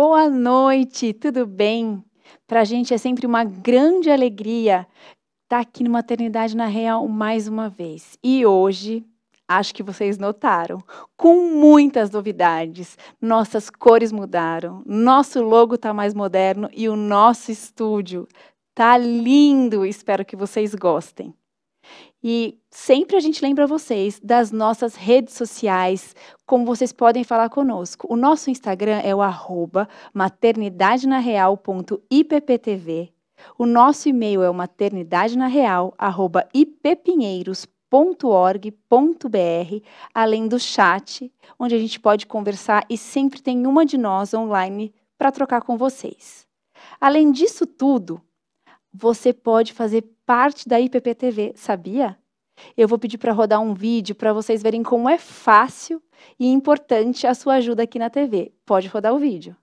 boa noite, tudo bem? Para a gente é sempre uma grande alegria estar tá aqui no Maternidade na Real mais uma vez. E hoje, acho que vocês notaram, com muitas novidades. Nossas cores mudaram, nosso logo está mais moderno e o nosso estúdio está lindo. Espero que vocês gostem. E sempre a gente lembra vocês das nossas redes sociais, como vocês podem falar conosco. O nosso Instagram é o arroba maternidadenareal.ipptv. O nosso e-mail é o maternidadenareal.ippinheiros.com www.cultura.org.br, além do chat, onde a gente pode conversar e sempre tem uma de nós online para trocar com vocês. Além disso tudo, você pode fazer parte da IPPTV, sabia? Eu vou pedir para rodar um vídeo para vocês verem como é fácil e importante a sua ajuda aqui na TV. Pode rodar o vídeo.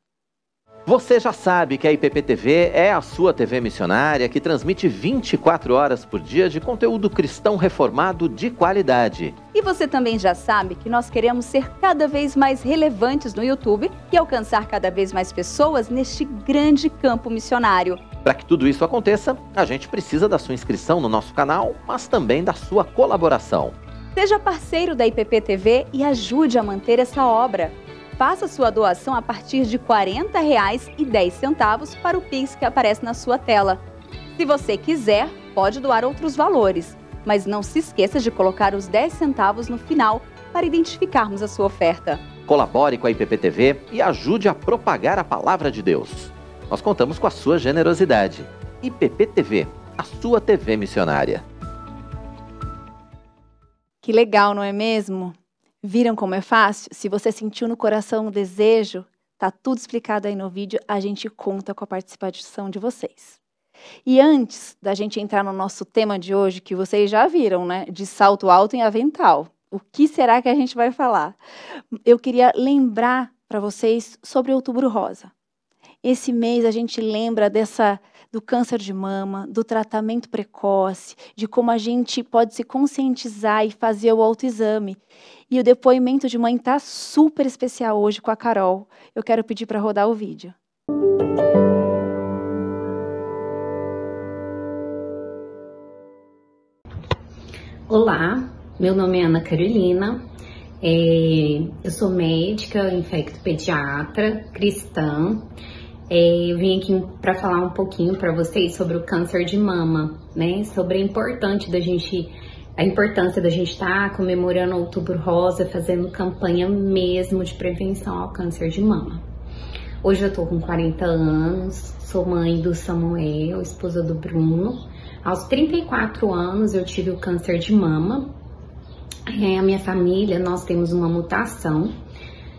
Você já sabe que a IPPTV é a sua TV missionária que transmite 24 horas por dia de conteúdo cristão reformado de qualidade. E você também já sabe que nós queremos ser cada vez mais relevantes no YouTube e alcançar cada vez mais pessoas neste grande campo missionário. Para que tudo isso aconteça, a gente precisa da sua inscrição no nosso canal, mas também da sua colaboração. Seja parceiro da IPPTV e ajude a manter essa obra. Faça sua doação a partir de R$ 40,10 para o Pix que aparece na sua tela. Se você quiser, pode doar outros valores, mas não se esqueça de colocar os 10 centavos no final para identificarmos a sua oferta. Colabore com a IPPTV e ajude a propagar a palavra de Deus. Nós contamos com a sua generosidade. IPPTV, a sua TV missionária. Que legal, não é mesmo? Viram como é fácil? Se você sentiu no coração o desejo, tá tudo explicado aí no vídeo, a gente conta com a participação de vocês. E antes da gente entrar no nosso tema de hoje, que vocês já viram, né? De salto alto em avental. O que será que a gente vai falar? Eu queria lembrar para vocês sobre Outubro Rosa. Esse mês a gente lembra dessa do câncer de mama, do tratamento precoce, de como a gente pode se conscientizar e fazer o autoexame. E o depoimento de mãe tá super especial hoje com a Carol. Eu quero pedir para rodar o vídeo. Olá, meu nome é Ana Carolina, é, eu sou médica, infectopediatra, cristã é, eu vim aqui para falar um pouquinho para vocês sobre o câncer de mama, né? Sobre a importante da gente a importância da gente estar tá comemorando o Outubro Rosa, fazendo campanha mesmo de prevenção ao câncer de mama. Hoje eu tô com 40 anos, sou mãe do Samuel, esposa do Bruno. Aos 34 anos eu tive o câncer de mama. É, a minha família, nós temos uma mutação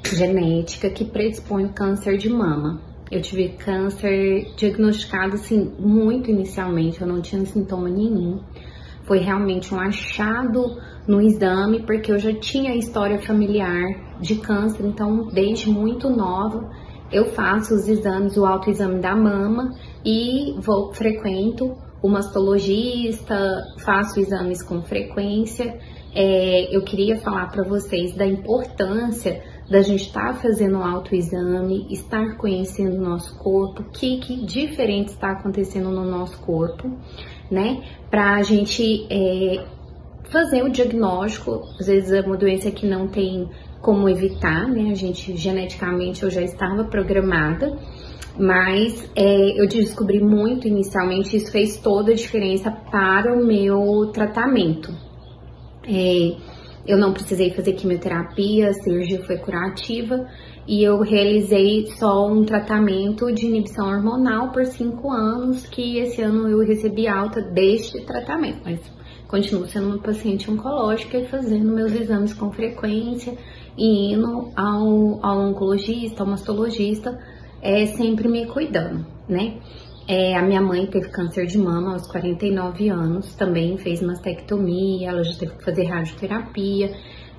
genética que predispõe o câncer de mama. Eu tive câncer diagnosticado assim muito inicialmente, eu não tinha sintoma nenhum. Foi realmente um achado no exame, porque eu já tinha história familiar de câncer, então desde muito nova eu faço os exames, o autoexame da mama e vou frequento o mastologista, faço exames com frequência. É, eu queria falar para vocês da importância da gente estar fazendo um autoexame, estar conhecendo o nosso corpo, o que, que diferente está acontecendo no nosso corpo, né? Para a gente é, fazer o diagnóstico, às vezes é uma doença que não tem como evitar, né? A gente geneticamente eu já estava programada, mas é, eu descobri muito inicialmente, isso fez toda a diferença para o meu tratamento. É, eu não precisei fazer quimioterapia, a cirurgia foi curativa e eu realizei só um tratamento de inibição hormonal por cinco anos, que esse ano eu recebi alta deste tratamento, mas continuo sendo uma paciente oncológica e fazendo meus exames com frequência e indo ao, ao oncologista, ao mastologista, é, sempre me cuidando, né? É, a minha mãe teve câncer de mama aos 49 anos, também fez mastectomia, ela já teve que fazer radioterapia.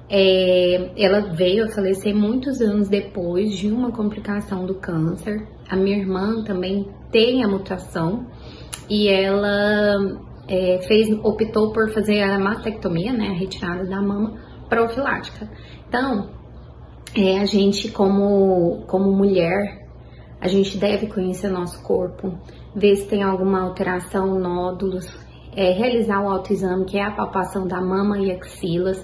É, ela veio a falecer muitos anos depois de uma complicação do câncer. A minha irmã também tem a mutação e ela é, fez, optou por fazer a mastectomia, né, a retirada da mama profilática. Então, é, a gente como, como mulher a gente deve conhecer nosso corpo, ver se tem alguma alteração, nódulos, é, realizar o autoexame, que é a palpação da mama e axilas.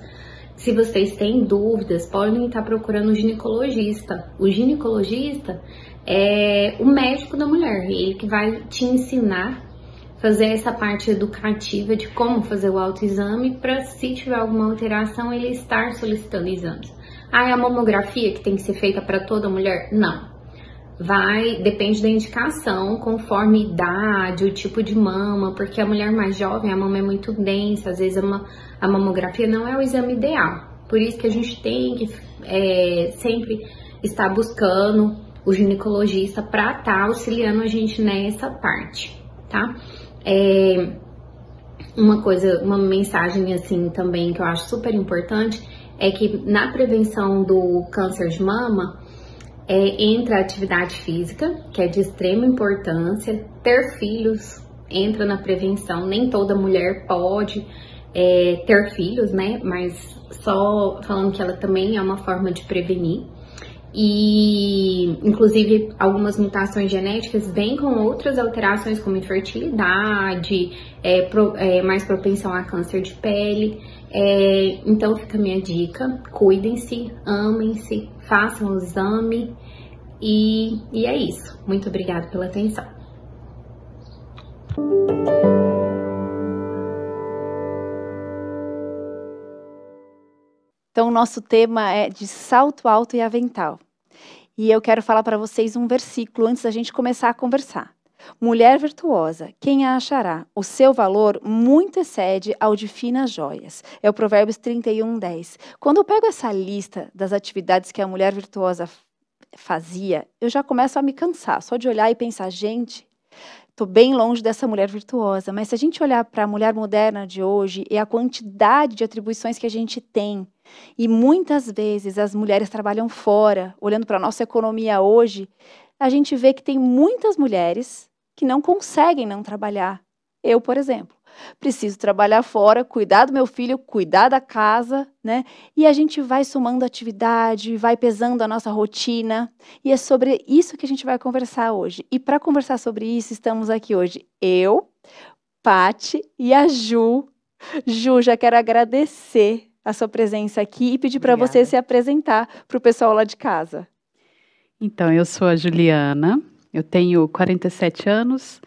Se vocês têm dúvidas, podem estar procurando o ginecologista. O ginecologista é o médico da mulher, ele que vai te ensinar fazer essa parte educativa de como fazer o autoexame para se tiver alguma alteração ele estar solicitando exames. Ah, é a mamografia que tem que ser feita para toda mulher? Não vai, depende da indicação, conforme idade, o tipo de mama, porque a mulher mais jovem, a mama é muito densa, às vezes a, a mamografia não é o exame ideal. Por isso que a gente tem que é, sempre estar buscando o ginecologista para estar tá auxiliando a gente nessa parte, tá? É, uma coisa, uma mensagem assim também que eu acho super importante é que na prevenção do câncer de mama, é, entra a atividade física, que é de extrema importância, ter filhos entra na prevenção, nem toda mulher pode é, ter filhos, né? Mas só falando que ela também é uma forma de prevenir. E, inclusive, algumas mutações genéticas vêm com outras alterações, como infertilidade, é, pro, é, mais propensão a câncer de pele. É, então fica a minha dica, cuidem-se, amem-se, façam o exame e, e é isso. Muito obrigada pela atenção. Então, o nosso tema é de salto alto e avental. E eu quero falar para vocês um versículo antes da gente começar a conversar. Mulher virtuosa, quem a achará? O seu valor muito excede ao de finas joias. É o Provérbios 31, 10. Quando eu pego essa lista das atividades que a mulher virtuosa fazia, eu já começo a me cansar só de olhar e pensar, gente, Estou bem longe dessa mulher virtuosa, mas se a gente olhar para a mulher moderna de hoje e é a quantidade de atribuições que a gente tem, e muitas vezes as mulheres trabalham fora, olhando para a nossa economia hoje, a gente vê que tem muitas mulheres que não conseguem não trabalhar. Eu, por exemplo, preciso trabalhar fora, cuidar do meu filho, cuidar da casa, né? E a gente vai somando atividade, vai pesando a nossa rotina, e é sobre isso que a gente vai conversar hoje. E para conversar sobre isso, estamos aqui hoje eu, Pati e a Ju. Ju, já quero agradecer a sua presença aqui e pedir para você se apresentar para o pessoal lá de casa. Então, eu sou a Juliana, eu tenho 47 anos,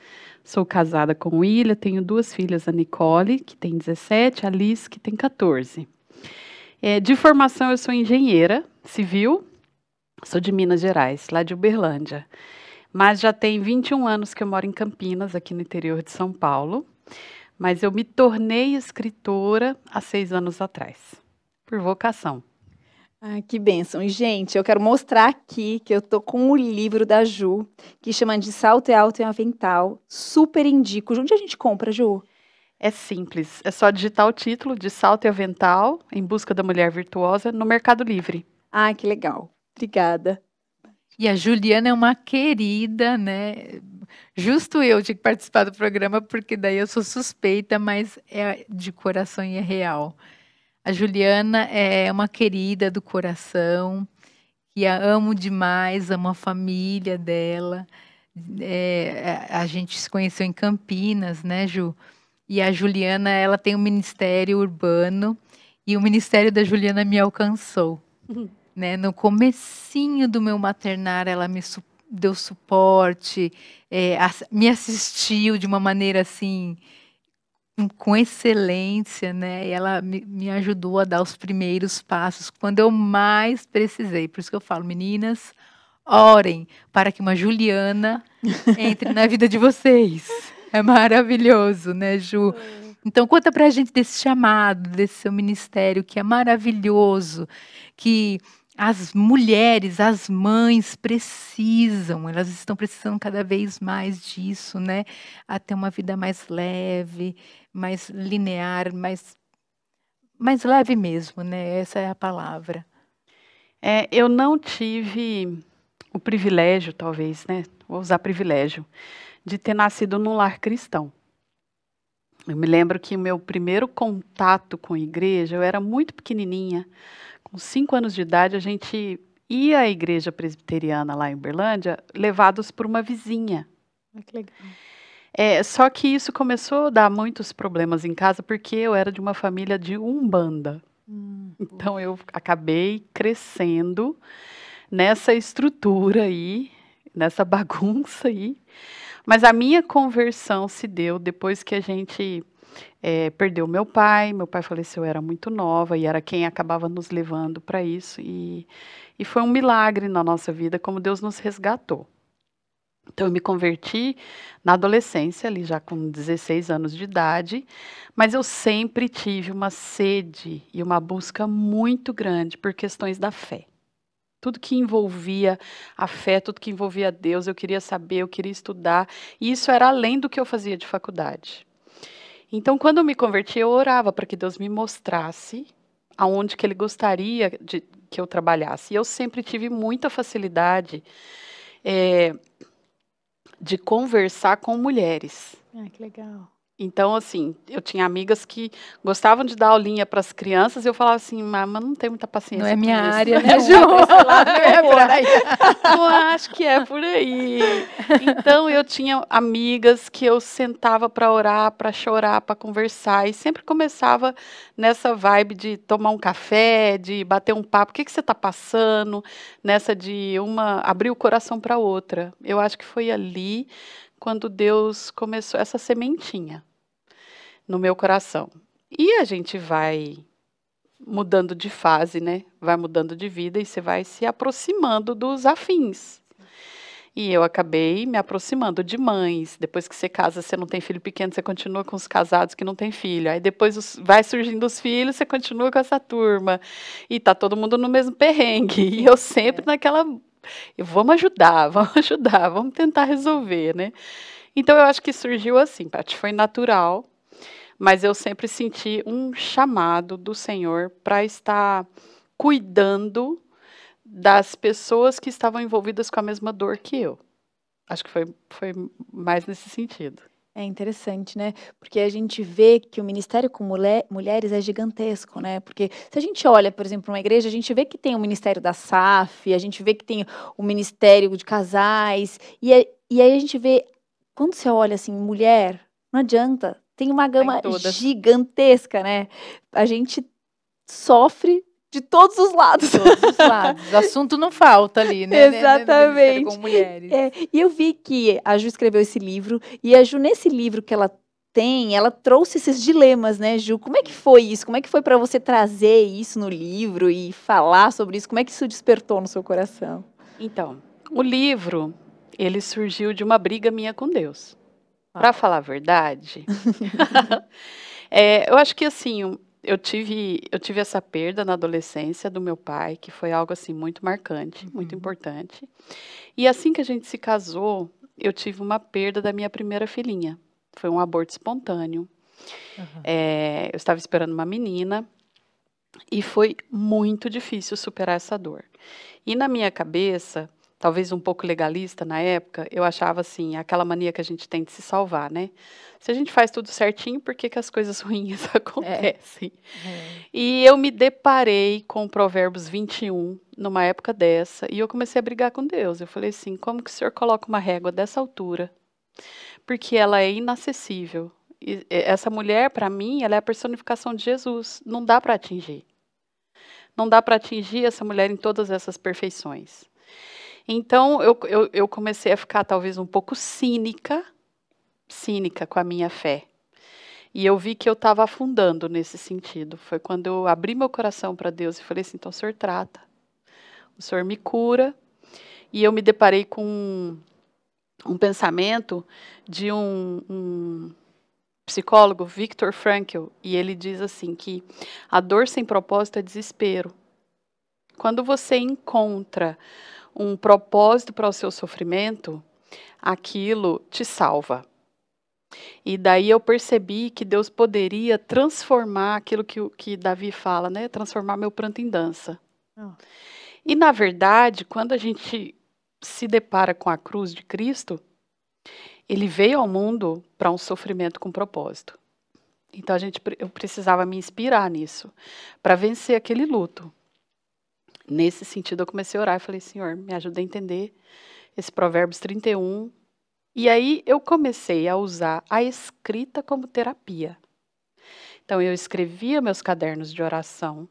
sou casada com o William, tenho duas filhas, a Nicole, que tem 17, a Liz, que tem 14. É, de formação, eu sou engenheira civil, sou de Minas Gerais, lá de Uberlândia. Mas já tem 21 anos que eu moro em Campinas, aqui no interior de São Paulo. Mas eu me tornei escritora há seis anos atrás, por vocação que bênção. E, gente, eu quero mostrar aqui que eu tô com o livro da Ju, que chama de Salto é Alto e é Avental. Super indico. Onde a gente compra, Ju? É simples. É só digitar o título de Salto e é Avental, em busca da mulher virtuosa, no Mercado Livre. Ah, que legal. Obrigada. E a Juliana é uma querida, né? Justo eu de que participar do programa, porque daí eu sou suspeita, mas é de coração e é real. A Juliana é uma querida do coração, que a amo demais, amo a família dela. É, a gente se conheceu em Campinas, né, Ju? E a Juliana, ela tem um ministério urbano e o ministério da Juliana me alcançou, uhum. né? No comecinho do meu maternar, ela me su deu suporte, é, me assistiu de uma maneira assim com excelência, né? E ela me, me, ajudou a dar os primeiros passos quando eu mais precisei. Por isso que eu falo, meninas, orem para que uma Juliana entre na vida de vocês. É maravilhoso, né, Ju? Então conta para a gente desse chamado, desse seu ministério que é maravilhoso, que as mulheres, as mães precisam, elas estão precisando cada vez mais disso, né? A ter uma vida mais leve, mais linear, mais, mais leve mesmo, né? Essa é a palavra. É, eu não tive o privilégio, talvez, né? Vou usar privilégio, de ter nascido num lar cristão. Eu me lembro que o meu primeiro contato com a igreja, eu era muito pequenininha, com cinco anos de idade, a gente ia à igreja presbiteriana lá em Berlândia, levados por uma vizinha. Ah, que legal. É, só que isso começou a dar muitos problemas em casa, porque eu era de uma família de umbanda. Hum, então eu acabei crescendo nessa estrutura aí, nessa bagunça aí. Mas a minha conversão se deu depois que a gente é, perdeu meu pai. Meu pai faleceu, eu era muito nova e era quem acabava nos levando para isso. E, e foi um milagre na nossa vida, como Deus nos resgatou. Então, eu me converti na adolescência, ali já com 16 anos de idade, mas eu sempre tive uma sede e uma busca muito grande por questões da fé. Tudo que envolvia a fé, tudo que envolvia Deus, eu queria saber, eu queria estudar, e isso era além do que eu fazia de faculdade. Então, quando eu me converti, eu orava para que Deus me mostrasse aonde que ele gostaria de que eu trabalhasse. E eu sempre tive muita facilidade é, de conversar com mulheres. Ah, que legal. Então, assim, eu tinha amigas que gostavam de dar aulinha para as crianças e eu falava assim, mas não tem muita paciência. Não é minha isso, área, né, João? Não, é não acho que é por aí. Então, eu tinha amigas que eu sentava para orar, para chorar, para conversar e sempre começava nessa vibe de tomar um café, de bater um papo, o que, que você está passando, nessa de uma abrir o coração para outra. Eu acho que foi ali quando Deus começou essa sementinha no meu coração. E a gente vai mudando de fase, né? Vai mudando de vida e você vai se aproximando dos afins. E eu acabei me aproximando de mães. Depois que você casa, você não tem filho pequeno, você continua com os casados que não tem filho. Aí depois os, vai surgindo os filhos, você continua com essa turma. E tá todo mundo no mesmo perrengue. E eu sempre é. naquela. Vamos ajudar, vamos ajudar, vamos tentar resolver, né? Então eu acho que surgiu assim, Paty. Foi natural mas eu sempre senti um chamado do Senhor para estar cuidando das pessoas que estavam envolvidas com a mesma dor que eu. Acho que foi, foi mais nesse sentido. É interessante, né? Porque a gente vê que o ministério com mulher, mulheres é gigantesco, né? Porque se a gente olha, por exemplo, uma igreja, a gente vê que tem o ministério da SAF, a gente vê que tem o ministério de casais, e, é, e aí a gente vê, quando você olha assim, mulher, não adianta, tem uma gama gigantesca, né? A gente sofre de todos os lados. De todos os lados. assunto não falta ali, né? né? né? né? Exatamente. Com mulheres. É, e eu vi que a Ju escreveu esse livro, e a Ju, nesse livro que ela tem, ela trouxe esses dilemas, né, Ju? Como é que foi isso? Como é que foi para você trazer isso no livro e falar sobre isso? Como é que isso despertou no seu coração? Então, o livro, ele surgiu de uma briga minha com Deus. Para falar a verdade, é, eu acho que assim, eu tive, eu tive essa perda na adolescência do meu pai, que foi algo assim muito marcante, uhum. muito importante. E assim que a gente se casou, eu tive uma perda da minha primeira filhinha. Foi um aborto espontâneo. Uhum. É, eu estava esperando uma menina e foi muito difícil superar essa dor. E na minha cabeça, talvez um pouco legalista na época, eu achava assim, aquela mania que a gente tem de se salvar, né? Se a gente faz tudo certinho, por que, que as coisas ruins é. acontecem? É. É. E eu me deparei com Provérbios 21, numa época dessa, e eu comecei a brigar com Deus. Eu falei assim, como que o senhor coloca uma régua dessa altura? Porque ela é inacessível. E essa mulher, para mim, ela é a personificação de Jesus. Não dá para atingir. Não dá para atingir essa mulher em todas essas perfeições. Então, eu, eu, eu comecei a ficar talvez um pouco cínica, cínica com a minha fé. E eu vi que eu estava afundando nesse sentido. Foi quando eu abri meu coração para Deus e falei assim: então o Senhor trata, o Senhor me cura. E eu me deparei com um, um pensamento de um, um psicólogo, Viktor Frankl, e ele diz assim: que a dor sem propósito é desespero. Quando você encontra um propósito para o seu sofrimento, aquilo te salva. E daí eu percebi que Deus poderia transformar aquilo que, que Davi fala, né? Transformar meu pranto em dança. Oh. E na verdade, quando a gente se depara com a cruz de Cristo, ele veio ao mundo para um sofrimento com propósito. Então a gente eu precisava me inspirar nisso para vencer aquele luto. Nesse sentido, eu comecei a orar e falei, Senhor, me ajuda a entender esse Provérbios 31. E aí eu comecei a usar a escrita como terapia. Então, eu escrevia meus cadernos de oração.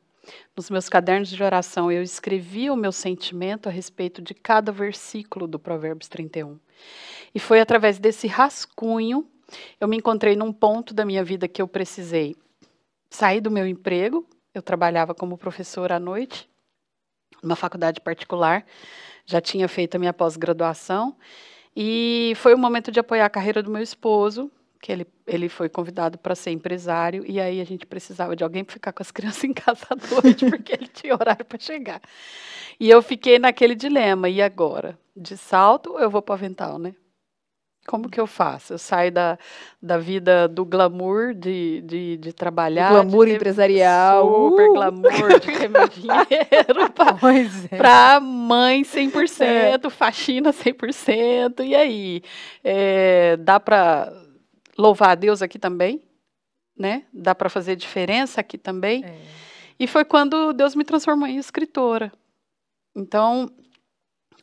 Nos meus cadernos de oração, eu escrevia o meu sentimento a respeito de cada versículo do Provérbios 31. E foi através desse rascunho eu me encontrei num ponto da minha vida que eu precisei sair do meu emprego. Eu trabalhava como professora à noite numa faculdade particular, já tinha feito a minha pós-graduação, e foi o momento de apoiar a carreira do meu esposo, que ele, ele foi convidado para ser empresário, e aí a gente precisava de alguém para ficar com as crianças em casa à noite, porque ele tinha horário para chegar. E eu fiquei naquele dilema, e agora? De salto eu vou para o avental, né? Como que eu faço? Eu saio da, da vida do glamour de, de, de trabalhar. O glamour de empresarial. Super uh! glamour de ter meu dinheiro. pra, pois é. pra mãe 100%, é. faxina 100%. E aí? É, dá para louvar a Deus aqui também? Né? Dá para fazer diferença aqui também? É. E foi quando Deus me transformou em escritora. Então,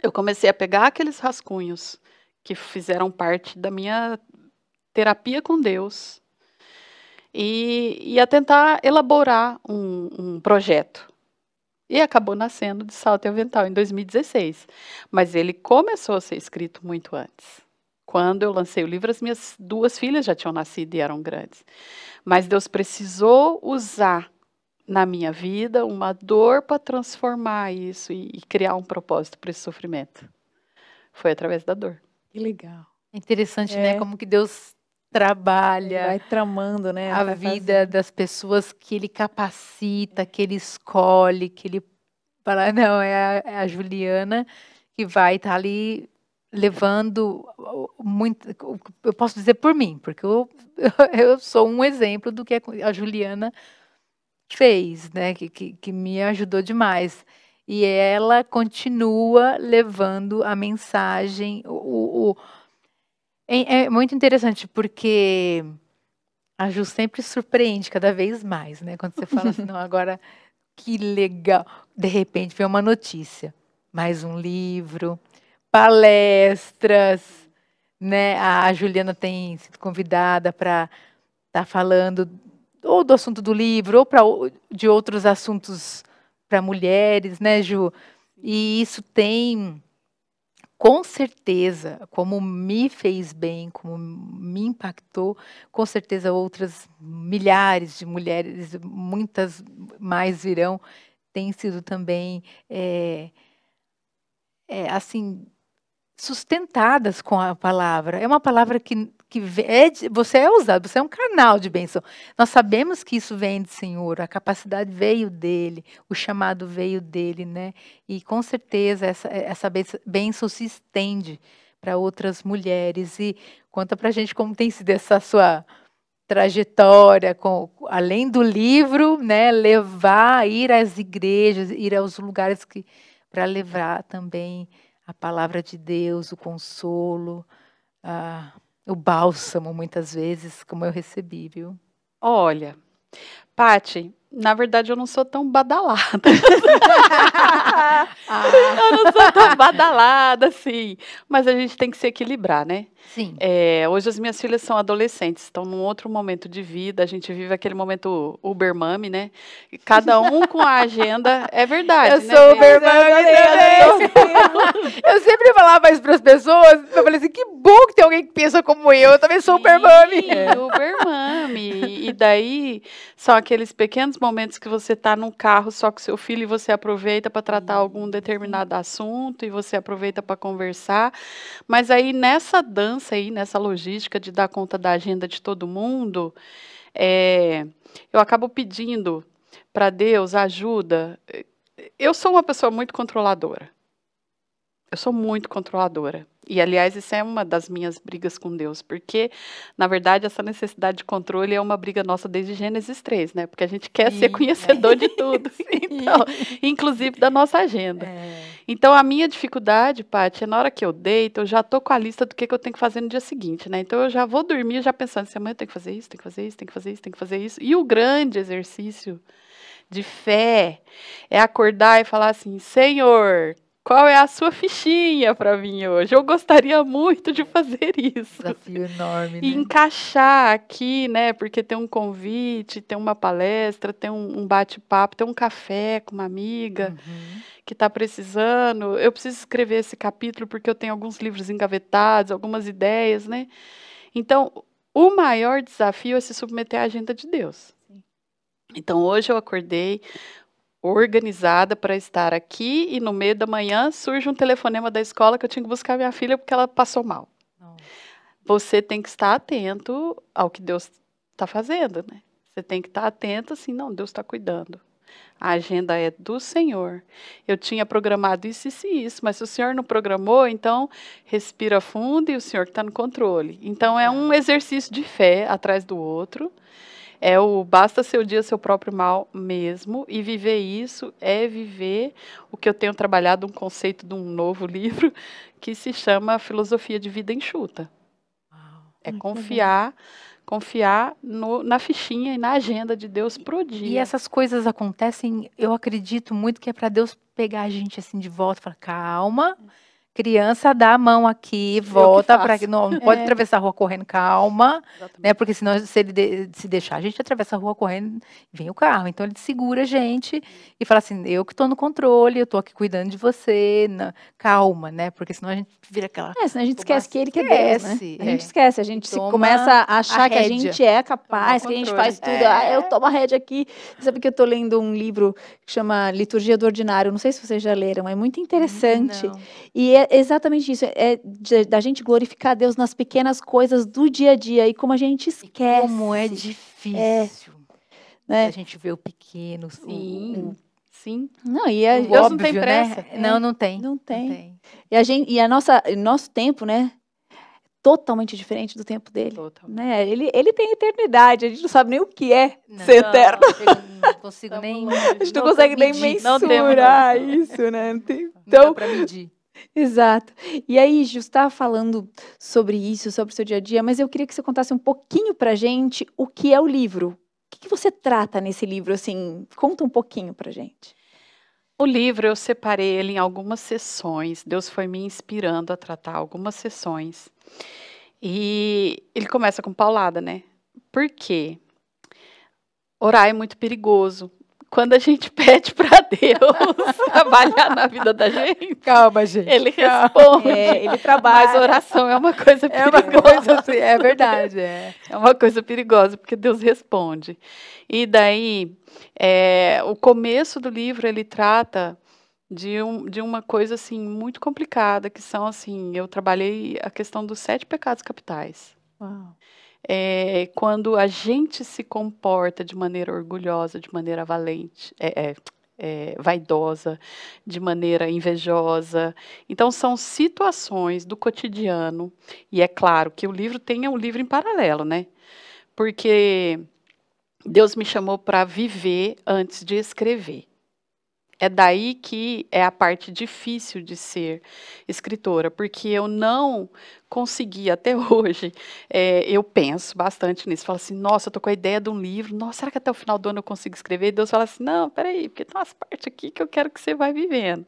eu comecei a pegar aqueles rascunhos que fizeram parte da minha terapia com Deus e, e a tentar elaborar um, um projeto. E acabou nascendo de Salto e Avental em 2016. Mas ele começou a ser escrito muito antes. Quando eu lancei o livro, as minhas duas filhas já tinham nascido e eram grandes. Mas Deus precisou usar na minha vida uma dor para transformar isso e, e criar um propósito para esse sofrimento. Foi através da dor. Que legal. É interessante, né, é. né? Como que Deus trabalha. Ele vai tramando, né? A vida fazendo. das pessoas que ele capacita, que ele escolhe, que ele fala, não, é a, é a Juliana que vai estar tá ali levando muito. Eu posso dizer por mim, porque eu, eu sou um exemplo do que a Juliana fez, né? Que, que, que me ajudou demais. E ela continua levando a mensagem, o, o... É, é muito interessante, porque a Ju sempre surpreende cada vez mais, né? Quando você fala assim, não, agora que legal. De repente vem uma notícia, mais um livro, palestras, né? A Juliana tem sido convidada para estar tá falando ou do assunto do livro ou para de outros assuntos para mulheres, né, Ju? E isso tem com certeza, como me fez bem, como me impactou, com certeza outras milhares de mulheres, muitas mais virão, tem sido também, é, é, assim, sustentadas com a palavra. É uma palavra que, que é de, você é usado, você é um canal de bênção. Nós sabemos que isso vem do Senhor, a capacidade veio dele, o chamado veio dele, né? E com certeza essa, essa bênção se estende para outras mulheres. E conta para a gente como tem sido essa sua trajetória, com, além do livro, né? Levar, ir às igrejas, ir aos lugares que para levar também a palavra de Deus, o consolo. Ah, o bálsamo, muitas vezes, como eu recebi, viu? Olha, Pati, na verdade eu não sou tão badalada. ah. Eu não sou tão badalada, sim Mas a gente tem que se equilibrar, né? Sim. É, hoje as minhas filhas são adolescentes, estão num outro momento de vida. A gente vive aquele momento Ubermami, né? E cada um com a agenda. É verdade. Eu né? sou Ubermami também. Eu sempre falava isso para as pessoas. Eu falei assim: que bom tem alguém que pensa como eu, eu também sou super mami. Super mami. É e daí são aqueles pequenos momentos que você tá num carro só com seu filho e você aproveita para tratar uhum. algum determinado assunto e você aproveita para conversar. Mas aí nessa dança aí, nessa logística de dar conta da agenda de todo mundo, é, eu acabo pedindo para Deus ajuda. Eu sou uma pessoa muito controladora. Eu sou muito controladora. E, aliás, isso é uma das minhas brigas com Deus, porque, na verdade, essa necessidade de controle é uma briga nossa desde Gênesis 3, né? Porque a gente quer Sim, ser conhecedor é. de tudo, então, inclusive da nossa agenda. É. Então, a minha dificuldade, Paty, é na hora que eu deito, eu já tô com a lista do que, que eu tenho que fazer no dia seguinte, né? Então, eu já vou dormir já pensando, assim, amanhã eu tenho que fazer isso, tenho que fazer isso, tenho que fazer isso, tenho que fazer isso. E o grande exercício de fé é acordar e falar assim: Senhor, qual é a sua fichinha para mim hoje? Eu gostaria muito de fazer isso. Desafio enorme, né? E encaixar aqui, né? Porque tem um convite, tem uma palestra, tem um, bate-papo, tem um café com uma amiga uhum. que está precisando. Eu preciso escrever esse capítulo porque eu tenho alguns livros engavetados, algumas ideias, né? Então, o maior desafio é se submeter à agenda de Deus. Então, hoje eu acordei, organizada para estar aqui e no meio da manhã surge um telefonema da escola que eu tinha que buscar minha filha porque ela passou mal. Você tem que estar atento ao que Deus está fazendo, né? Você tem que estar atento assim, não, Deus está cuidando. A agenda é do Senhor. Eu tinha programado isso, isso isso, mas se o Senhor não programou, então respira fundo e o Senhor está no controle. Então é tá. um exercício de fé atrás do outro. É o basta seu dia, seu próprio mal mesmo. E viver isso é viver o que eu tenho trabalhado, um conceito de um novo livro, que se chama Filosofia de Vida Enxuta. É confiar. confiar no, na fichinha e na agenda de Deus pro dia. E essas coisas acontecem, eu acredito muito que é para Deus pegar a gente assim de volta e falar, calma, criança dá a mão aqui, é volta para que não, é. pode atravessar a rua correndo, calma, Exatamente. né? Porque senão se ele de, se deixar, a gente atravessa a rua correndo, vem o carro. Então ele segura a gente e fala assim: "Eu que estou no controle, eu estou aqui cuidando de você, na, calma, né? Porque senão a gente vira aquela É, senão a gente esquece que ele que esquece, é Deus, né? A gente é. esquece, a gente se começa a achar a que a gente é capaz, que a gente faz tudo. É. Ah, eu é. tomo a rédea aqui. Sabe que eu estou lendo um livro que chama Liturgia do Ordinário, não sei se vocês já leram, é muito hum, interessante. Não. E é é exatamente isso, é da gente glorificar Deus nas pequenas coisas do dia a dia e como a gente esquece. Como é difícil. É, né? A gente vê o pequeno, sim. O, o, sim. Não, e a, Deus óbvio, não tem né? pressa. Né? É, não, não tem. Não tem. Não tem. E a gente, e a nossa, nosso tempo, né? totalmente diferente do tempo dele. Totalmente. Né? Ele, ele tem eternidade, a gente não sabe nem o que é não, ser eterno. Não, não consigo nem. a gente não, não consegue nem medir. mensurar isso, né? Então, não dá pra medir. Exato. E aí, Ju, estava falando sobre isso, sobre o seu dia a dia, mas eu queria que você contasse um pouquinho a gente o que é o livro. O que, que você trata nesse livro, assim? Conta um pouquinho a gente. O livro eu separei ele em algumas sessões. Deus foi me inspirando a tratar algumas sessões. E ele começa com paulada, né? Por quê? Orar é muito perigoso quando a gente pede para Deus trabalhar na vida da gente. Calma, gente. Ele responde. É, ele trabalha. Mas oração é uma coisa perigosa. É, uma coisa, assim, é verdade. É. é uma coisa perigosa, porque Deus responde. E daí, é, o começo do livro, ele trata de, um, de uma coisa, assim, muito complicada, que são, assim, eu trabalhei a questão dos sete pecados capitais. Uau é, quando a gente se comporta de maneira orgulhosa, de maneira valente, é, é, é, vaidosa, de maneira invejosa. Então, são situações do cotidiano, e é claro que o livro tem um livro em paralelo, né? Porque Deus me chamou para viver antes de escrever. É daí que é a parte difícil de ser escritora, porque eu não consegui até hoje. É, eu penso bastante nisso. Falo assim, nossa, eu tô com a ideia de um livro. Nossa, será que até o final do ano eu consigo escrever? E Deus fala assim, não, peraí, porque tem umas partes aqui que eu quero que você vai vivendo.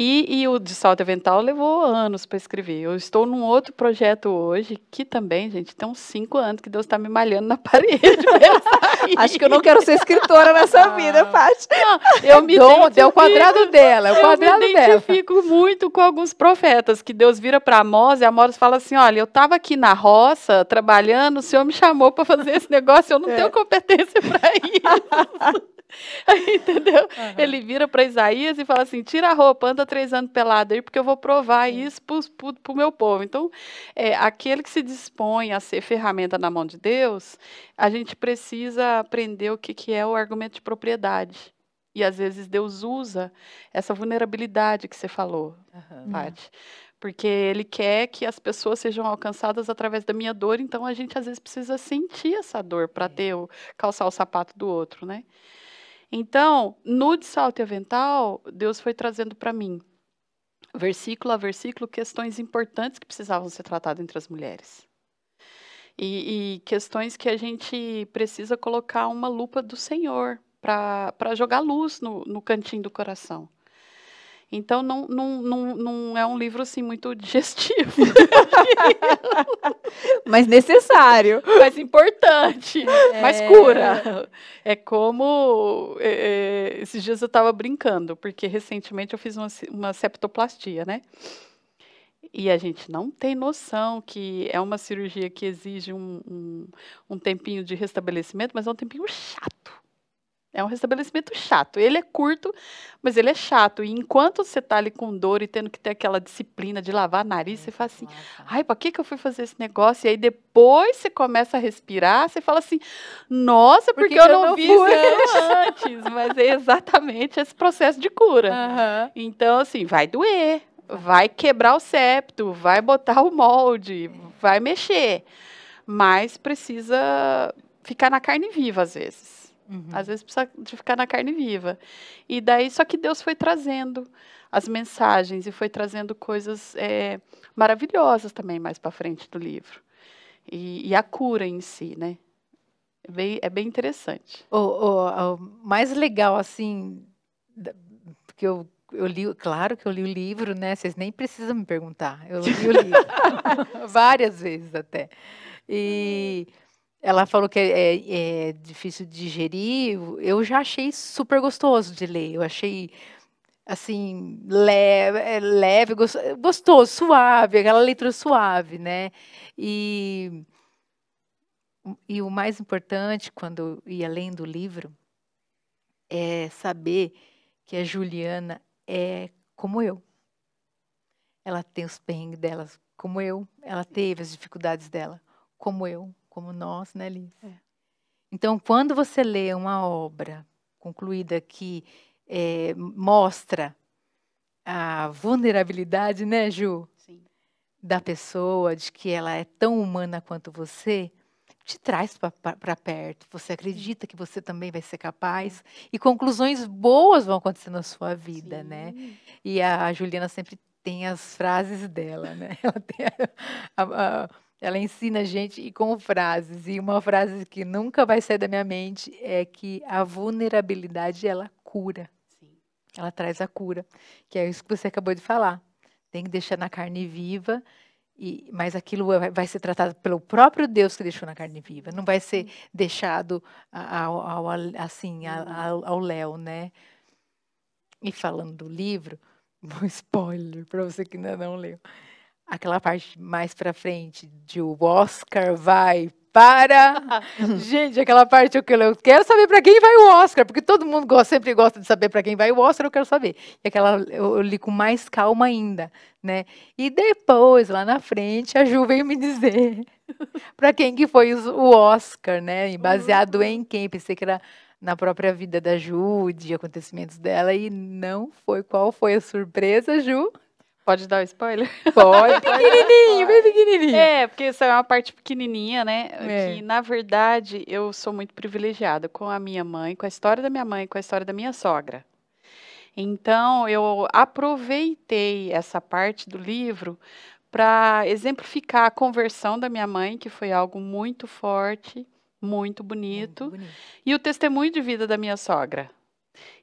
E, e o de salto evental levou anos para escrever. Eu estou num outro projeto hoje, que também, gente, tem uns cinco anos que Deus está me malhando na parede. Acho que eu não quero ser escritora nessa ah. vida, Paty. eu me dou, é o quadrado dela, é o quadrado eu me dela. Eu fico muito com alguns profetas, que Deus vira para Amós e Amós fala assim, olha, eu estava aqui na roça, trabalhando, o Senhor me chamou para fazer esse negócio, eu não é. tenho competência para isso. Aí, entendeu? Uhum. Ele vira para Isaías e fala assim: tira a roupa, anda três anos pelado aí, porque eu vou provar isso para o meu povo. Então, é, aquele que se dispõe a ser ferramenta na mão de Deus, a gente precisa aprender o que, que é o argumento de propriedade. E às vezes Deus usa essa vulnerabilidade que você falou, uhum. Paty porque ele quer que as pessoas sejam alcançadas através da minha dor, então a gente às vezes precisa sentir essa dor para ter o, calçar o sapato do outro, né? Então, no de salto e avental, Deus foi trazendo para mim, versículo a versículo, questões importantes que precisavam ser tratadas entre as mulheres. E, e questões que a gente precisa colocar uma lupa do Senhor para jogar luz no, no cantinho do coração. Então, não, não, não, não é um livro, assim, muito digestivo. Mas necessário. Mas importante. É... Mas cura. É como... É, é esses dias eu estava brincando, porque recentemente eu fiz uma, uma septoplastia, né? E a gente não tem noção que é uma cirurgia que exige um, um, um tempinho de restabelecimento, mas é um tempinho chato. É um restabelecimento chato. Ele é curto, mas ele é chato. E enquanto você tá ali com dor e tendo que ter aquela disciplina de lavar nariz, é, você fala assim: nossa. ai, pra que, que eu fui fazer esse negócio? E aí depois você começa a respirar, você fala assim: nossa, porque, porque eu, não, não isso antes. mas é exatamente esse processo de cura. Uhum. Então, assim, vai doer, vai quebrar o septo, vai botar o molde, vai mexer. Mas precisa ficar na carne viva às vezes. Uhum. Às vezes precisa de ficar na carne viva. E daí, só que Deus foi trazendo as mensagens e foi trazendo coisas é, maravilhosas também mais para frente do livro. E, e, a cura em si, né? É bem, é bem interessante. O, o, o, mais legal, assim, porque eu, eu li, claro que eu li o livro, né? Vocês nem precisam me perguntar. Eu li o livro várias vezes até. E. Hum ela falou que é, é, é difícil de digerir. Eu já achei super gostoso de ler. Eu achei assim, é, leve, leve gostoso, suave, aquela leitura suave, né? E, e o mais importante, quando eu ia lendo o livro, é saber que a Juliana é como eu. Ela tem os perrengues dela como eu, ela teve as dificuldades dela como eu como nós, né, Liz? É. Então, quando você lê uma obra concluída que é, mostra a vulnerabilidade, né, Ju? Sim. Da pessoa, de que ela é tão humana quanto você, te traz para perto. Você acredita que você também vai ser capaz é. e conclusões boas vão acontecer na sua vida, Sim. né? E a Juliana sempre tem as frases dela, né? Ela tem a, a, a ela ensina a gente e com frases. E uma frase que nunca vai sair da minha mente é que a vulnerabilidade ela cura. Sim. Ela traz a cura, que é isso que você acabou de falar. Tem que deixar na carne viva, e, mas aquilo é, vai, ser tratado pelo próprio Deus que deixou na carne viva. Não vai ser deixado ao, ao, assim uhum. ao léu, né? E falando do livro, um spoiler para você que ainda não leu aquela parte mais para frente de o Oscar vai para. Gente, aquela parte que eu quero saber para quem vai o Oscar, porque todo mundo gosta, sempre gosta de saber para quem vai o Oscar, eu quero saber. E aquela eu, eu li com mais calma ainda, né? E depois, lá na frente, a Ju veio me dizer para quem que foi o Oscar, né? E baseado uhum. em quem? Pensei que era na própria vida da Ju, de acontecimentos dela, e não foi. Qual foi a surpresa, Ju? Pode dar o um spoiler? Pode. bem pequenininho, bem pequenininho. É, porque isso é uma parte pequenininha, né? É. Que, na verdade, eu sou muito privilegiada com a minha mãe, com a história da minha mãe, com a história da minha sogra. Então, eu aproveitei essa parte do livro para exemplificar a conversão da minha mãe, que foi algo muito forte, muito bonito, muito bonito. e o testemunho de vida da minha sogra.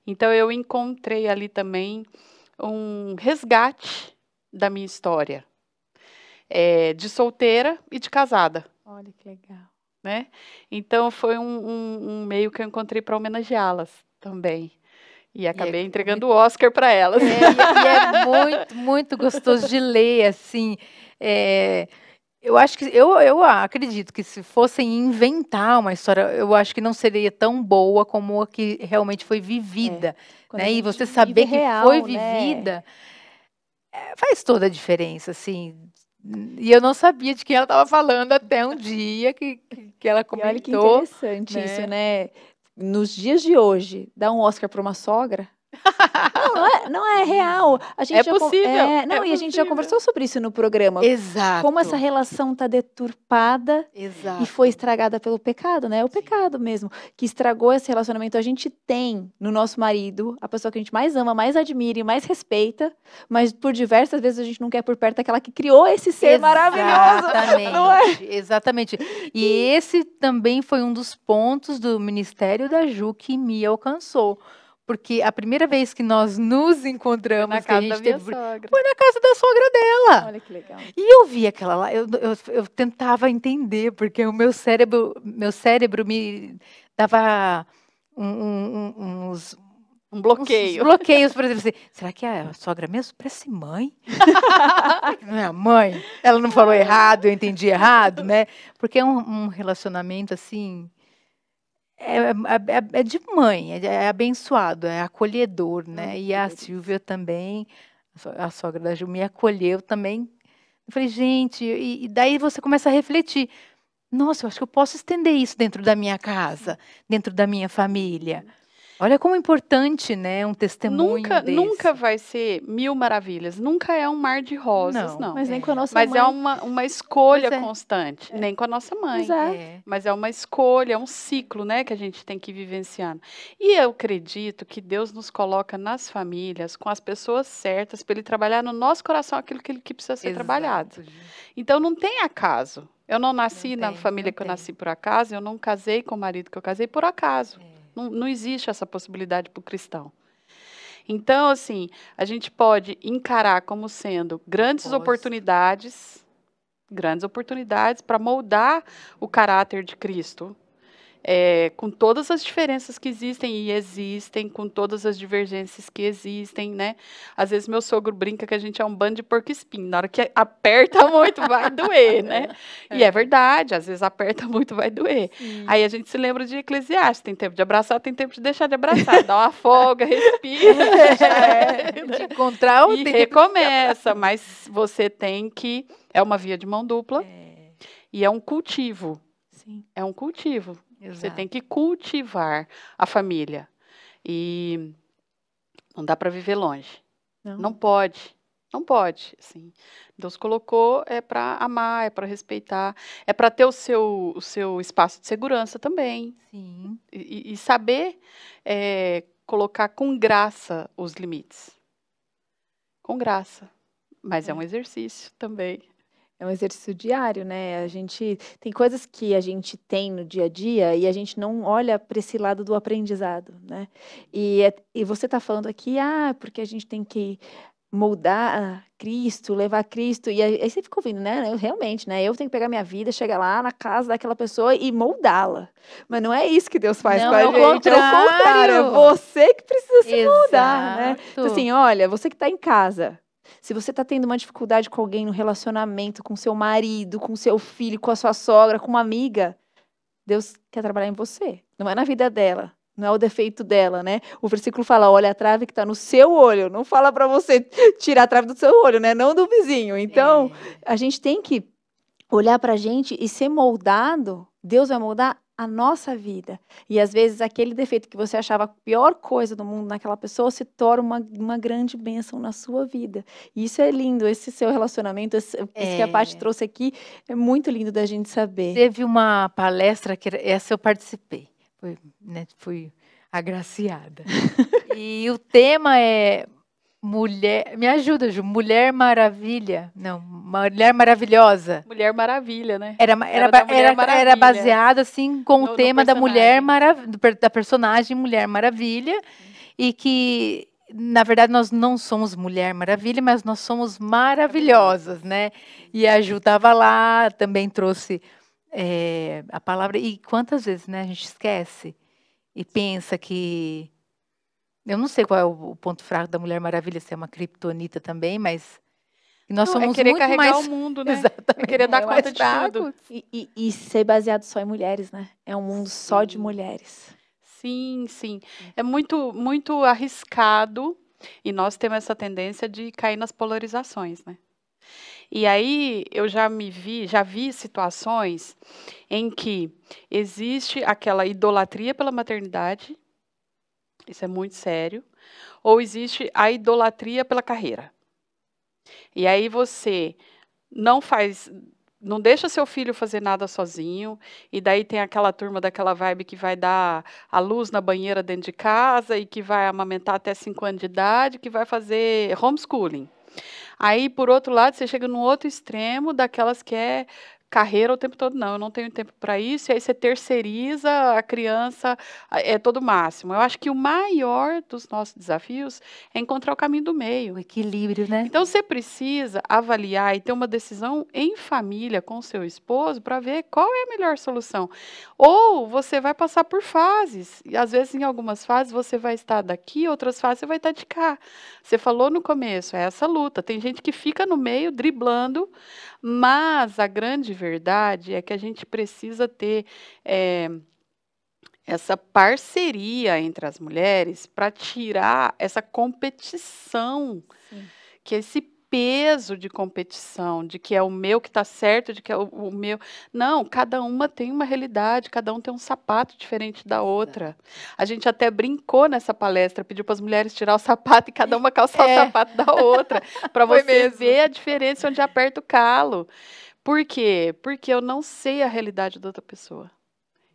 Então, eu encontrei ali também um resgate da minha história. É, de solteira e de casada. Olha que legal. Né? Então foi um, um, um meio que eu encontrei para homenageá-las também. E acabei e é entregando o muito... Oscar para elas. É, e, é muito, muito gostoso de ler, assim. É, eu acho que eu, eu acredito que se fossem inventar uma história, eu acho que não seria tão boa como a que realmente foi vivida. É, né? E você saber que real, foi né? vivida. Né? é, faz toda a diferença, assim. E eu não sabia de quem ela estava falando até um dia que, que ela comentou. E olha que interessante né? isso, né? Nos dias de hoje, dar um Oscar para uma sogra não, é, não é real. A gente é já, possível. É, não, é e possível. a gente já conversou sobre isso no programa. Exato. Como essa relação está deturpada Exato. e foi estragada pelo pecado, né? É o pecado mesmo, que estragou esse relacionamento. A gente tem no nosso marido a pessoa que a gente mais ama, mais admira e mais respeita, mas por diversas vezes a gente não quer por perto aquela que criou esse ser Exatamente. maravilhoso. exatamente. é? Exatamente. E esse também foi um dos pontos do Ministério da Ju que me alcançou. Porque a primeira vez que nós nos encontramos, foi na casa da teve... sogra. foi na casa da sogra dela. Olha que legal. E eu vi aquela lá, eu, eu, eu tentava entender, porque o meu cérebro, meu cérebro me dava um, um, uns, um bloqueio. Uns bloqueios, por exemplo, assim, será que é a sogra mesmo? Parece mãe. não é a mãe. Ela não falou errado, eu entendi errado, né? Porque é um, um relacionamento assim é, é, é, é, de mãe, é, é abençoado, é acolhedor, né? E a Silvia também, a sogra da Ju, me acolheu também. Eu falei, gente, e, e daí você começa a refletir. Nossa, eu acho que eu posso estender isso dentro da minha casa, dentro da minha família. Olha como é importante, né, um testemunho Nunca, desse. nunca vai ser mil maravilhas, nunca é um mar de rosas, não. não. Mas nem com a nossa Mas é mãe. Mas é uma, uma escolha é. constante, é. nem com a nossa mãe. É. Mas é uma escolha, é um ciclo, né, que a gente tem que vivenciar. E eu acredito que Deus nos coloca nas famílias, com as pessoas certas, para Ele trabalhar no nosso coração aquilo que, ele, que precisa ser Exato. trabalhado. Então não tem acaso. Eu não nasci não tem, na família que tem. eu nasci por acaso, eu não casei com o marido que eu casei por acaso. É. Não, não existe essa possibilidade para o cristão. Então, assim, a gente pode encarar como sendo grandes oportunidades, grandes oportunidades para moldar o caráter de Cristo é, com todas as diferenças que existem e existem, com todas as divergências que existem, né? Às vezes meu sogro brinca que a gente é um bando de porco espinho. Na hora que aperta muito, vai doer, né? É, E é verdade, às vezes aperta muito, vai doer. Sim. Aí a gente se lembra de Eclesiastes, tem tempo de abraçar, tem tempo de deixar de abraçar. Dá uma folga, respira. de é, encontrar o e recomeça, mas você tem que... É uma via de mão dupla é. e é um cultivo. Sim. É um cultivo. Exato. Você tem que cultivar a família. E não dá para viver longe. Não. não pode. Não pode, assim. Deus colocou é para amar, é para respeitar, é para ter o seu, o seu espaço de segurança também. Sim. E, e saber é, colocar com graça os limites. Com graça. Mas é, é um exercício também. É um exercício diário, né? A gente tem coisas que a gente tem no dia a dia e a gente não olha para esse lado do aprendizado, né? E, é, e você está falando aqui, ah, porque a gente tem que moldar Cristo, levar Cristo. E aí você fica ouvindo, né? Eu, realmente, né? Eu tenho que pegar minha vida, chegar lá na casa daquela pessoa e moldá-la. Mas não é isso que Deus faz não, com a é gente. Contrário. É o contrário. Você que precisa se Exato. moldar, né? Então, assim, olha, você que está em casa, se você está tendo uma dificuldade com alguém no relacionamento, com seu marido, com seu filho, com a sua sogra, com uma amiga, Deus quer trabalhar em você. Não é na vida dela, não é o defeito dela, né? O versículo fala: olha a trave que está no seu olho. Não fala para você tirar a trave do seu olho, né? Não do vizinho. Então, é. a gente tem que olhar para a gente e ser moldado. Deus vai moldar a nossa vida. E às vezes aquele defeito que você achava a pior coisa do mundo naquela pessoa se torna uma, uma grande bênção na sua vida. E isso é lindo, esse seu relacionamento, esse, é. isso que a parte é. trouxe aqui, é muito lindo da gente saber. Teve uma palestra, que essa eu participei, foi, né, fui agraciada. e o tema é Mulher. Me ajuda, Ju. Mulher Maravilha. Não, Mulher Maravilhosa. Mulher Maravilha, né? Era, era, era, era, era assim, com no, o tema da Mulher Maravilha. Da personagem Mulher Maravilha. E que na verdade, nós não somos Mulher Maravilha, mas nós somos maravilhosas, né? E a Ju estava lá, também trouxe é, a palavra. E quantas vezes né, a gente esquece e pensa que eu não sei qual é o ponto fraco da Mulher Maravilha, se é uma criptonita também, mas nós é somos é querer muito carregar mais... o mundo, né? É Exatamente. É querer dar é conta de tudo. E, e, e, ser baseado só em mulheres, né? É um mundo sim. só de mulheres. Sim, sim. É muito, muito arriscado e nós temos essa tendência de cair nas polarizações, né? E aí eu já me vi, já vi situações em que existe aquela idolatria pela maternidade isso é muito sério. Ou existe a idolatria pela carreira. E aí você não faz, não deixa seu filho fazer nada sozinho, e daí tem aquela turma daquela vibe que vai dar a luz na banheira dentro de casa e que vai amamentar até 5 anos de idade, que vai fazer homeschooling. Aí, por outro lado, você chega no outro extremo daquelas que é carreira o tempo todo, não, eu não tenho tempo para isso, e aí você terceiriza a criança, é todo o máximo. Eu acho que o maior dos nossos desafios é encontrar o caminho do meio. O equilíbrio, né? Então você precisa avaliar e ter uma decisão em família com seu esposo para ver qual é a melhor solução. Ou você vai passar por fases, e às vezes em algumas fases você vai estar daqui, outras fases você vai estar de cá. Você falou no começo, é essa luta. Tem gente que fica no meio driblando, mas a grande verdade é que a gente precisa ter é, essa parceria entre as mulheres para tirar essa competição, Sim. que é esse peso de competição, de que é o meu que está certo, de que é o, o, meu. Não, cada uma tem uma realidade, cada um tem um sapato diferente da outra. A gente até brincou nessa palestra, pediu para as mulheres tirar o sapato e cada uma calçar é. o sapato da outra, para você ver a diferença onde aperta o calo. Por quê? Porque eu não sei a realidade da outra pessoa.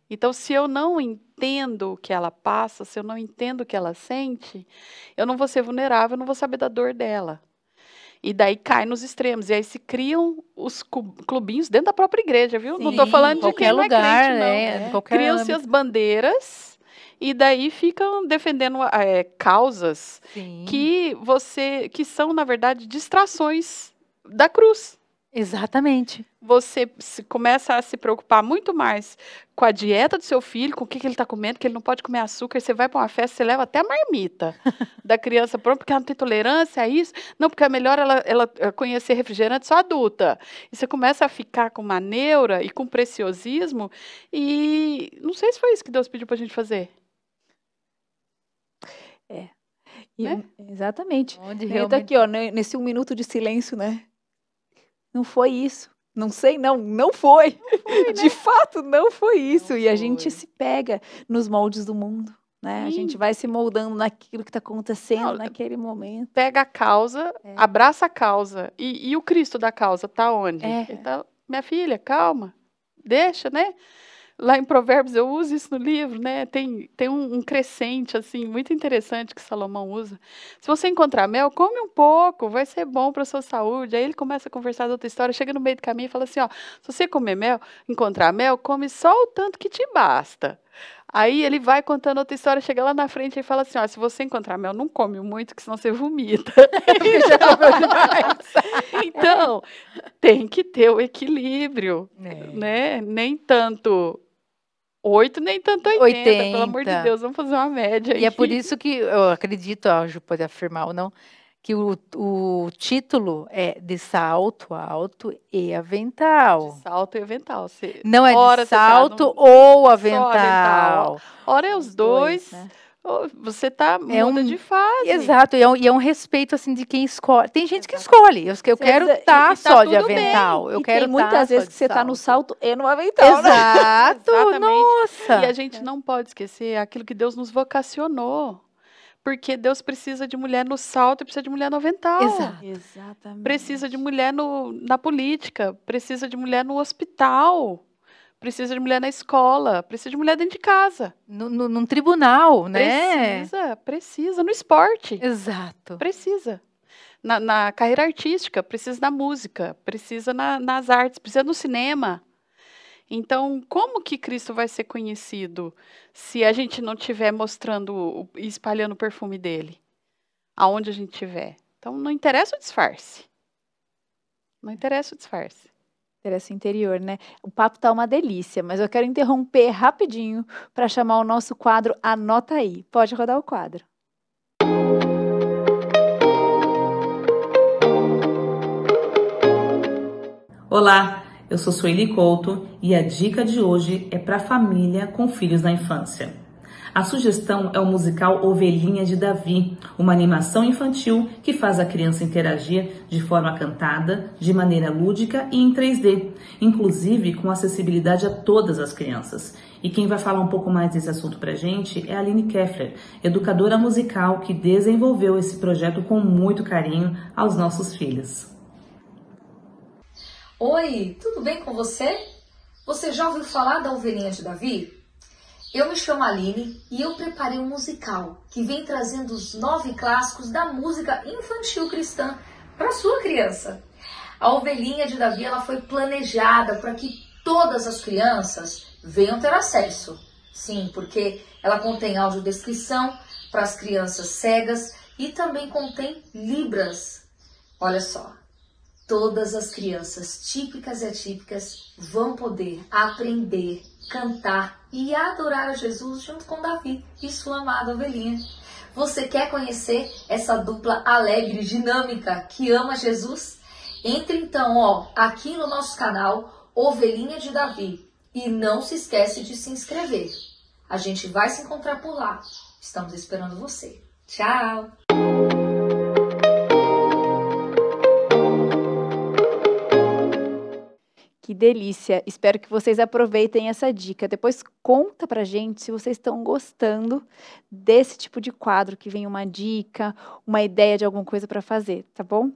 Então, se eu não entendo o que ela passa, se eu não entendo o que ela sente, eu não vou ser vulnerável, eu não vou saber da dor dela. E daí cai nos extremos. E aí se criam os clubinhos dentro da própria igreja, viu? Sim, não estou falando de qualquer quem é lugar, é crente, não. Né? É. Criam-se as bandeiras e daí ficam defendendo é, causas Sim. que você que são, na verdade, distrações da cruz. Exatamente. Você começa a se preocupar muito mais com a dieta do seu filho, com o que, que ele está comendo, que ele não pode comer açúcar. Você vai para uma festa, você leva até a marmita da criança pronta, porque ela não tem tolerância a isso. Não, porque é melhor ela, ela eh, conhecer refrigerante só adulta. E você começa a ficar com uma neura e com preciosismo. E não sei se foi isso que Deus pediu para a gente fazer. É. Né? E, né? Exatamente. Onde é, tá realmente... aqui, ó, nesse um minuto de silêncio, né? não foi isso. Não sei, não, não foi. Não foi né? De fato, não foi isso. Não e a gente se pega nos moldes do mundo. Né? A gente vai se moldando naquilo que está acontecendo não, naquele momento. Pega a causa, é. abraça a causa. E, e, o Cristo da causa está onde? É. Tá, minha filha, calma, deixa, né? lá em Provérbios, eu uso isso no livro, né? Tem, tem um, um, crescente, assim, muito interessante que Salomão usa. Se você encontrar mel, come um pouco, vai ser bom para sua saúde. Aí ele começa a conversar de outra história, chega no meio do caminho e fala assim, ó, se você comer mel, encontrar mel, come só o tanto que te basta. Aí ele vai contando outra história, chega lá na frente e fala assim: ó, se você encontrar mel, não come muito, que senão você vomita. É então, tem que ter o equilíbrio, é. né? Nem tanto 8 nem tanto 80, 80, pelo amor de Deus, vamos fazer uma média. E aqui. é por isso que eu acredito, a Ju pode afirmar ou não, que o, o título é de salto alto e avental. De salto e avental. Se não é de tá salto tá no... ou avental. avental. Ora é os, os dois, dois né? Você está é um, de fase. Exato, e é, um, e é um, respeito assim de quem escolhe. Tem gente que escolhe. Eu, eu quero estar tá, tá só de avental. Bem. Eu e quero tem muitas tá vezes que você está no salto e no avental. Né? Exato, né? nossa. E a gente não pode esquecer aquilo que Deus nos vocacionou. Porque Deus precisa de mulher no salto e precisa de mulher no avental. Exato. Exatamente. Precisa de mulher no, na política, precisa de mulher no hospital Precisa de mulher na escola, precisa de mulher dentro de casa. No, no, num tribunal, né? Precisa, precisa. No esporte. Exato. Precisa. Na, na carreira artística, precisa na música, precisa na, nas artes, precisa no cinema. Então, como que Cristo vai ser conhecido se a gente não estiver mostrando e espalhando o perfume dele? Aonde a gente estiver. Então, não interessa o disfarce. Não interessa o disfarce. Interesse interior, né? O papo tá uma delícia, mas eu quero interromper rapidinho para chamar o nosso quadro Anota aí. Pode rodar o quadro. Olá, eu sou Sueli Couto e a dica de hoje é para família com filhos na infância. A sugestão é o musical Ovelhinha de Davi, uma animação infantil que faz a criança interagir de forma cantada, de maneira lúdica e em 3D, inclusive com acessibilidade a todas as crianças. E quem vai falar um pouco mais desse assunto pra gente é a Aline Keffler, educadora musical que desenvolveu esse projeto com muito carinho aos nossos filhos. Oi, tudo bem com você? Você já ouviu falar da Ovelhinha de Davi? Eu me chamo Aline e eu preparei um musical que vem trazendo os nove clássicos da música infantil cristã para sua criança. A ovelhinha de Davi ela foi planejada para que todas as crianças venham ter acesso. Sim, porque ela contém audiodescrição para as crianças cegas e também contém libras. Olha só, todas as crianças típicas e atípicas vão poder aprender cantar e adorar a Jesus junto com Davi e sua amada ovelhinha. Você quer conhecer essa dupla alegre, dinâmica, que ama Jesus? Entre então, ó, aqui no nosso canal Ovelhinha de Davi e não se esquece de se inscrever. A gente vai se encontrar por lá. Estamos esperando você. Tchau! Que delícia! Espero que vocês aproveitem essa dica. Depois conta pra gente se vocês estão gostando desse tipo de quadro que vem uma dica, uma ideia de alguma coisa para fazer, tá bom?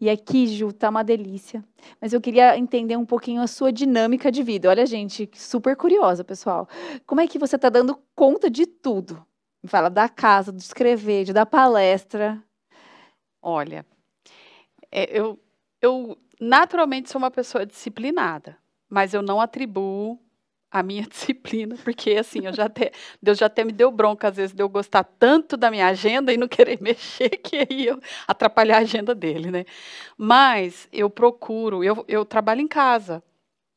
E aqui, Ju, tá uma delícia. Mas eu queria entender um pouquinho a sua dinâmica de vida. Olha, gente, super curiosa, pessoal. Como é que você tá dando conta de tudo? Me fala da casa, do escrever, de dar palestra. Olha, é, eu, eu naturalmente sou uma pessoa disciplinada, mas eu não atribuo a minha disciplina, porque assim, eu já até, Deus já até me deu bronca às vezes de eu gostar tanto da minha agenda e não querer mexer, que aí eu atrapalhar a agenda dele, né? Mas eu procuro, eu, eu trabalho em casa,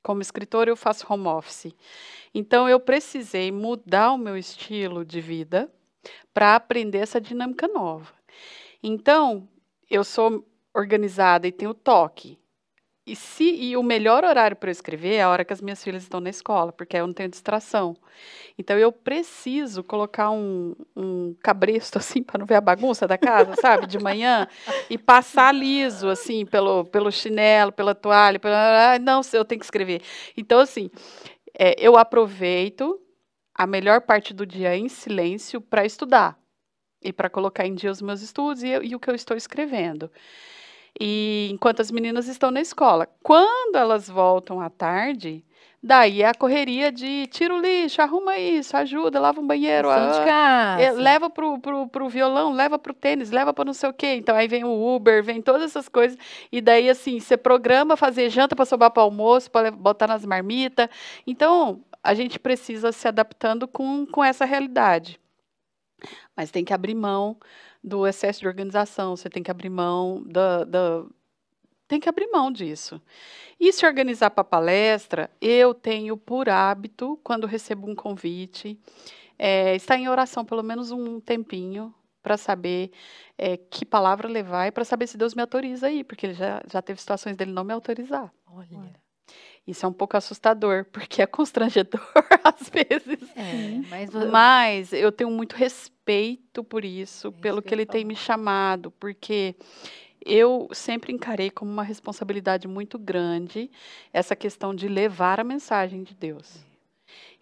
como escritora eu faço home office. Então eu precisei mudar o meu estilo de vida para aprender essa dinâmica nova. Então, eu sou organizada e tenho toque. E se e o melhor horário para eu escrever é a hora que as minhas filhas estão na escola, porque aí eu não tenho distração. Então eu preciso colocar um, um cabresto assim para não ver a bagunça da casa, sabe, de manhã e passar liso assim pelo pelo chinelo, pela toalha, pela... não, eu tenho que escrever. Então assim, é, eu aproveito a melhor parte do dia em silêncio para estudar e para colocar em dia os meus estudos e, e o que eu estou escrevendo e enquanto as meninas estão na escola. Quando elas voltam à tarde, daí é a correria de tira o lixo, arruma isso, ajuda, lava um banheiro, ah, a, eh, leva pro, pro, pro violão, leva pro tênis, leva para não sei o quê. Então aí vem o Uber, vem todas essas coisas e daí assim, você programa fazer janta para sobrar para almoço, para botar nas marmitas. Então, a gente precisa se adaptando com, com essa realidade. Mas tem que abrir mão do excesso de organização, você tem que abrir mão da, da tem que abrir mão disso. E se organizar para palestra, eu tenho por hábito, quando recebo um convite, é, estar em oração pelo menos um tempinho para saber é, que palavra levar e para saber se Deus me autoriza aí, porque ele já, já teve situações dele não me autorizar. Olha. Isso é um pouco assustador, porque é constrangedor às vezes. É, mas... mas... eu tenho muito respeito por isso, é pelo que ele tem me chamado, porque eu sempre encarei como uma responsabilidade muito grande essa questão de levar a mensagem de Deus. É.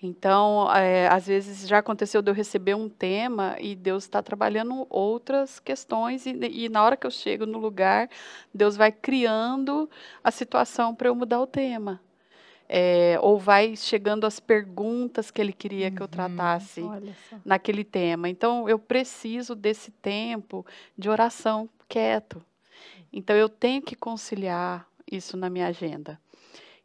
Então, é, às vezes já aconteceu de eu receber um tema e Deus está trabalhando outras questões, e, e, na hora que eu chego no lugar, Deus vai criando a situação para eu mudar o tema é, ou vai chegando as perguntas que ele queria uhum, que eu uhum, tratasse naquele tema. Então, eu preciso desse tempo de oração quieto. Então, eu tenho que conciliar isso na minha agenda.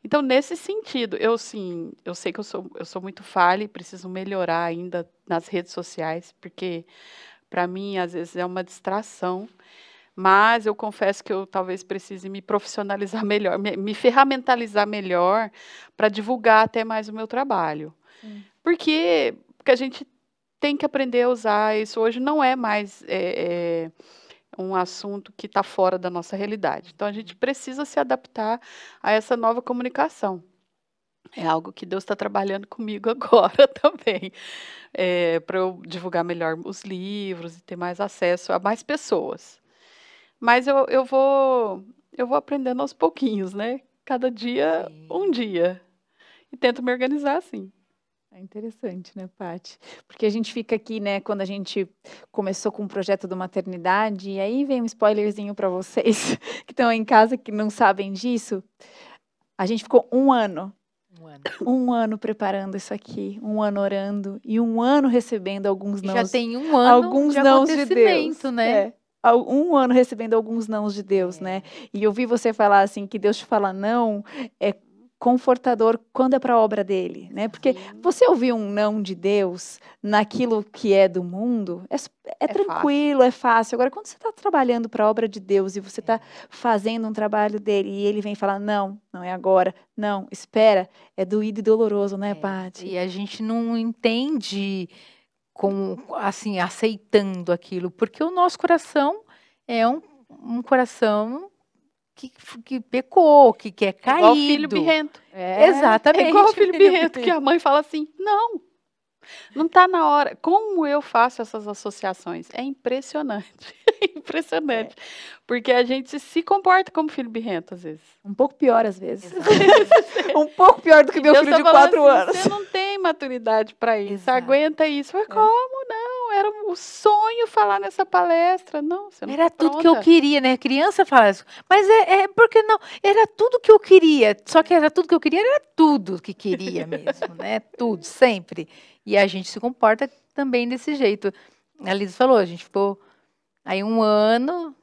Então, nesse sentido, eu sim, eu sei que eu sou, eu sou muito falha e preciso melhorar ainda nas redes sociais, porque para mim, às vezes, é uma distração mas eu confesso que eu talvez precise me profissionalizar melhor, me, me ferramentalizar melhor para divulgar até mais o meu trabalho. Sim. Porque, porque a gente tem que aprender a usar isso. Hoje não é mais é, é, um assunto que está fora da nossa realidade. Então a gente uhum. precisa se adaptar a essa nova comunicação. É algo que Deus está trabalhando comigo agora também, é, para eu divulgar melhor os livros e ter mais acesso a mais pessoas. Mas eu, eu vou eu vou aprendendo aos pouquinhos, né? Cada dia, Sim. um dia. E tento me organizar assim. É interessante, né, Paty? Porque a gente fica aqui, né, quando a gente começou com o projeto do maternidade, e aí vem um spoilerzinho para vocês que estão em casa que não sabem disso. A gente ficou um ano. Um ano. Um ano preparando isso aqui, um ano orando e um ano recebendo alguns não. Já tem um ano alguns de acontecimento, de Deus. né? É um ano recebendo alguns nãos de Deus, é. né? E ouvir você falar assim que Deus te fala não é confortador quando é para a obra dele, né? Porque Sim. você ouvir um não de Deus naquilo que é do mundo é, é, é tranquilo, fácil. é fácil. Agora, quando você está trabalhando para a obra de Deus e você está é. fazendo um trabalho dele e ele vem falar não, não é agora, não, espera, é doído e doloroso, né, é. Paty? E a gente não entende com assim aceitando aquilo, porque o nosso coração é um, um coração que, que, pecou, que quer é cair. Igual o filho birrento. É, Exatamente. É igual o filho birrento, que a mãe fala assim: não, não está na hora. Como eu faço essas associações? É impressionante. Impressionante. É. Porque a gente se comporta como filho birrento, às vezes. Um pouco pior, às vezes. um pouco pior do que meu Deus filho de quatro assim, anos. Você não tem maturidade para isso. Exato. Aguenta isso. Mas é. como? Não, era o um sonho falar nessa palestra. Não, você não Era tá tudo que eu queria, né? Criança fala isso. Mas é, é porque não. Era tudo que eu queria. Só que era tudo que eu queria, era tudo que queria mesmo, né? Tudo, sempre. E a gente se comporta também desse jeito. A Liz falou, a gente ficou Aí um ano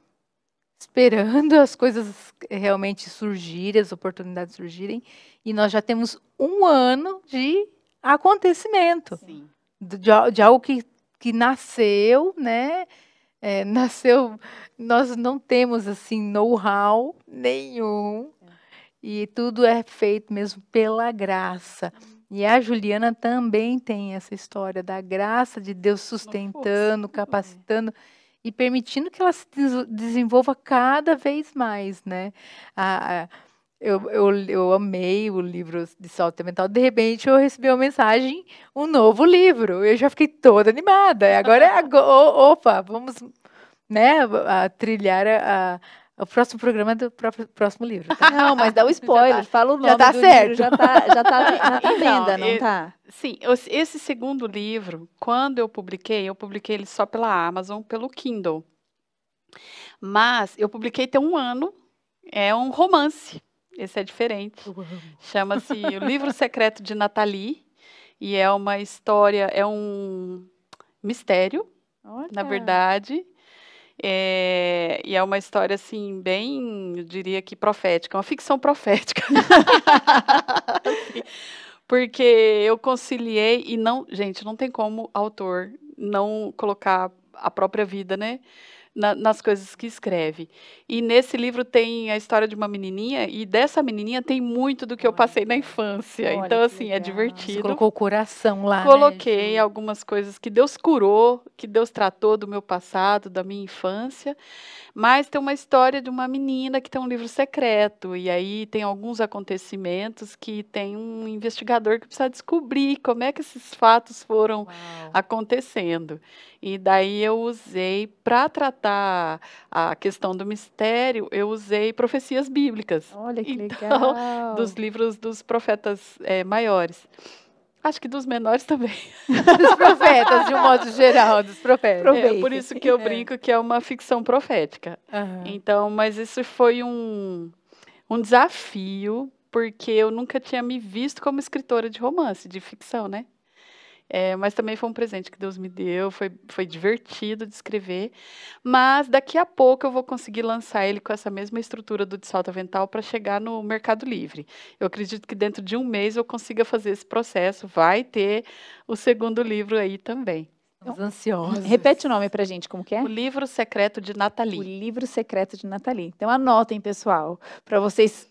esperando as coisas realmente surgirem, as oportunidades surgirem, e nós já temos um ano de acontecimento, de, de, algo que, que nasceu, né? É, nasceu, nós não temos assim know-how nenhum é. e tudo é feito mesmo pela graça. E a Juliana também tem essa história da graça de Deus sustentando, capacitando e permitindo que ela se desenvolva cada vez mais, né? A, a, eu, eu, eu amei o livro de Saúde Mental. De repente, eu recebi uma mensagem, um novo livro. Eu já fiquei toda animada. Agora, é agora opa, vamos né, a, trilhar a, é o próximo programa é do próprio, próximo livro. Tá? Não, mas dá um spoiler, tá, fala o nome já tá do certo. livro. Já tá, já tá na então, venda, não tá? Sim, esse segundo livro, quando eu publiquei, eu publiquei ele só pela Amazon, pelo Kindle. Mas eu publiquei tem um ano, é um romance. Esse é diferente. Chama-se O Livro Secreto de Nathalie. E é uma história, é um mistério, Olha. na verdade. É, e é uma história, assim, bem, eu diria que profética, uma ficção profética. Porque eu conciliei e não, gente, não tem como autor não colocar a própria vida, né? na, nas coisas que escreve. E nesse livro tem a história de uma menininha, e dessa menininha tem muito do que eu passei na infância. Olha, então, assim, é legal. é divertido. Você colocou o coração lá. Né, Coloquei né, algumas coisas que Deus curou, que Deus tratou do meu passado, da minha infância. Mas tem uma história de uma menina que tem um livro secreto, e aí tem alguns acontecimentos que tem um investigador que precisa descobrir como é que esses fatos foram Uau. acontecendo. E daí eu usei, para tratar a questão do mistério, eu usei profecias bíblicas. Olha que então, legal! Dos livros dos profetas é, maiores. Acho que dos menores também. dos profetas, de um modo geral, dos profetas. É, por isso que eu é. brinco que é uma ficção profética. Uhum. Então, mas isso foi um, um desafio, porque eu nunca tinha me visto como escritora de romance, de ficção, né? É, mas também foi um presente que Deus me deu, foi, foi divertido de escrever. Mas daqui a pouco eu vou conseguir lançar ele com essa mesma estrutura do de salto avental para chegar no Mercado Livre. Eu acredito que dentro de um mês eu consiga fazer esse processo. Vai ter o segundo livro aí também. Estamos então, ansiosos. Repete o nome pra gente, como que é? O Livro Secreto de Nathalie. O Livro Secreto de Nathalie. Então anotem, pessoal, para vocês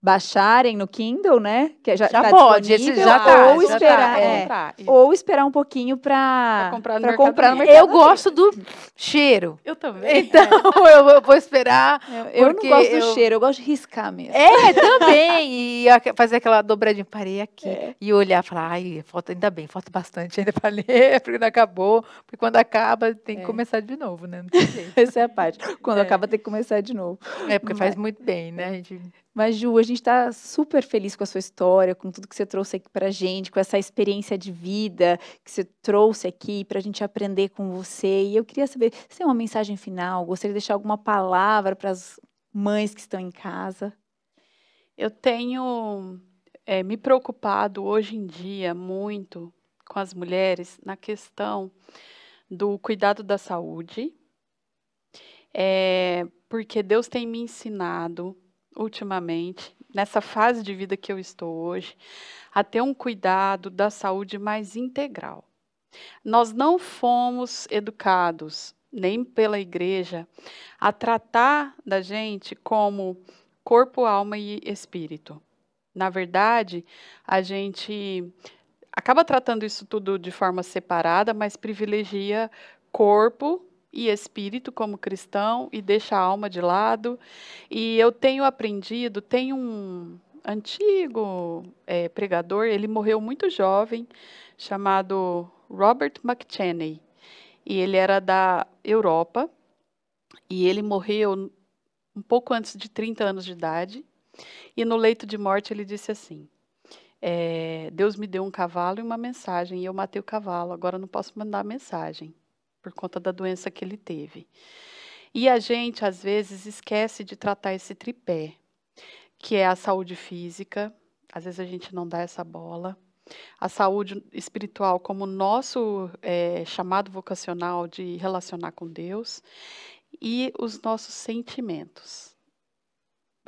baixarem no Kindle, né? Que já, já tá pode, esse já ah, tá, ou já tá, esperar, é. É, tá, é, ou esperar um pouquinho para comprar, no comprar no mercado. Eu gosto do cheiro. Eu também. Então é. eu, eu, vou esperar. Eu, eu não gosto eu... do cheiro, eu gosto de riscar mesmo. É também e fazer aquela dobradinha parei aqui é. e olhar, falar, ai, falta ainda bem, falta bastante ainda para ler porque não acabou, porque quando acaba tem que é. começar de novo, né? Essa é a parte. Quando acaba tem que começar de novo. É porque faz muito bem, né? A gente mas, Ju, a gente está super feliz com a sua história, com tudo que você trouxe aqui para a gente, com essa experiência de vida que você trouxe aqui para a gente aprender com você. E eu queria saber se tem uma mensagem final, gostaria de deixar alguma palavra para as mães que estão em casa. Eu tenho é, me preocupado hoje em dia muito com as mulheres na questão do cuidado da saúde, é, porque Deus tem me ensinado ultimamente, nessa fase de vida que eu estou hoje, a ter um cuidado da saúde mais integral. Nós não fomos educados, nem pela igreja, a tratar da gente como corpo, alma e espírito. Na verdade, a gente acaba tratando isso tudo de forma separada, mas privilegia corpo, e espírito como cristão e deixa a alma de lado. E eu tenho aprendido, tem um antigo é, pregador, ele morreu muito jovem, chamado Robert McChenney. E ele era da Europa e ele morreu um pouco antes de 30 anos de idade. E no leito de morte ele disse assim: é, Deus me deu um cavalo e uma mensagem, e eu matei o cavalo, agora não posso mandar mensagem por conta da doença que ele teve. E a gente, às vezes, esquece de tratar esse tripé, que é a saúde física, às vezes a gente não dá essa bola, a saúde espiritual como nosso é, chamado vocacional de relacionar com Deus e os nossos sentimentos.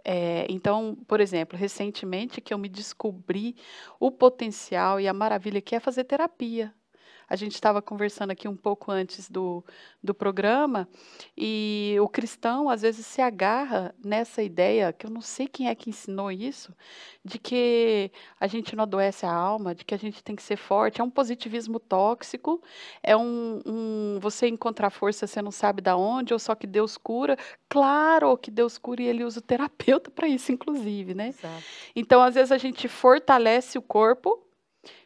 É, então, por exemplo, recentemente que eu me descobri o potencial e a maravilha que é fazer terapia a gente estava conversando aqui um pouco antes do, do programa, e o cristão às vezes se agarra nessa ideia, que eu não sei quem é que ensinou isso, de que a gente não adoece a alma, de que a gente tem que ser forte. É um positivismo tóxico, é um, um você encontrar força, você não sabe da onde, ou só que Deus cura. Claro que Deus cura e ele usa o terapeuta para isso, inclusive, né? Exato. Então, às vezes, a gente fortalece o corpo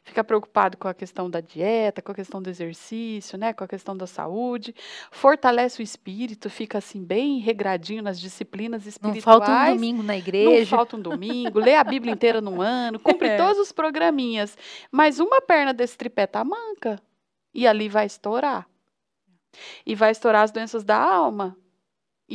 Fica preocupado com a questão da dieta, com a questão do exercício, né, com a questão da saúde. Fortalece o espírito, fica assim bem regradinho nas disciplinas espirituais. Não falta um domingo na igreja. Não falta um domingo, lê a Bíblia inteira num ano, cumpre é. todos os programinhas. Mas uma perna desse tripé tá manca e ali vai estourar. E vai estourar as doenças da alma,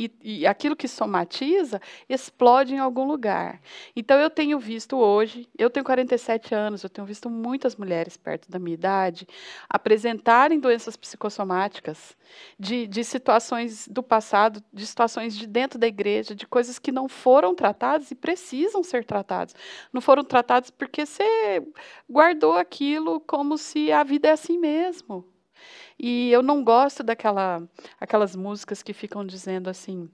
e, e aquilo que somatiza explode em algum lugar. Então, eu tenho visto hoje, eu tenho 47 anos, eu tenho visto muitas mulheres perto da minha idade apresentarem doenças psicossomáticas de, de situações do passado, de situações de dentro da igreja, de coisas que não foram tratadas e precisam ser tratadas. Não foram tratadas porque você guardou aquilo como se a vida é assim mesmo. E eu não gosto daquela aquelas músicas que ficam dizendo assim,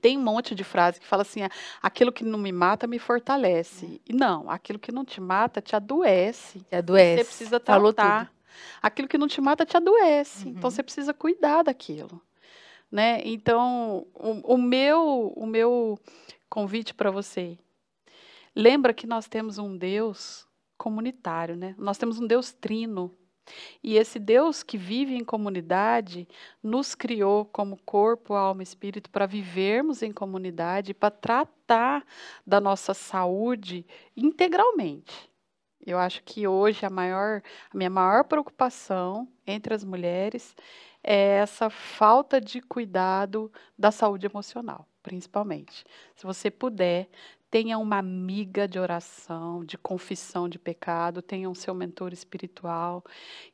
tem um monte de frase que fala assim: ah, aquilo que não me mata me fortalece. Hum. E não, aquilo que não te mata te adoece. Te adoece. Você precisa tratar. Aquilo que não te mata te adoece. Então uhum. Então você precisa cuidar daquilo. Né? Então, o, o meu, o meu convite para você. Lembra que nós temos um Deus comunitário, né? Nós temos um Deus trino. E esse Deus que vive em comunidade nos criou como corpo, alma e espírito para vivermos em comunidade, para tratar da nossa saúde integralmente. Eu acho que hoje a, maior, a minha maior preocupação entre as mulheres é essa falta de cuidado da saúde emocional, principalmente. Se você puder tenha uma amiga de oração, de confissão de pecado, tenha um seu mentor espiritual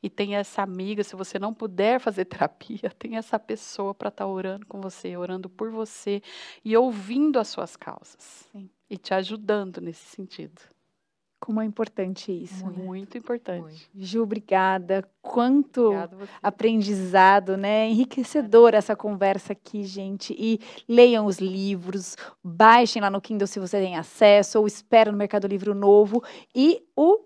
e tenha essa amiga, se você não puder fazer terapia, tenha essa pessoa para estar tá orando com você, orando por você e ouvindo as suas causas Sim. e te ajudando nesse sentido. Como é importante isso. Muito, né? muito importante. Muito. Ju, obrigada. Quanto aprendizado, né? Enriquecedora essa conversa aqui, gente. E leiam os livros, baixem lá no Kindle se você tem acesso, ou espera no Mercado Livro Novo. E o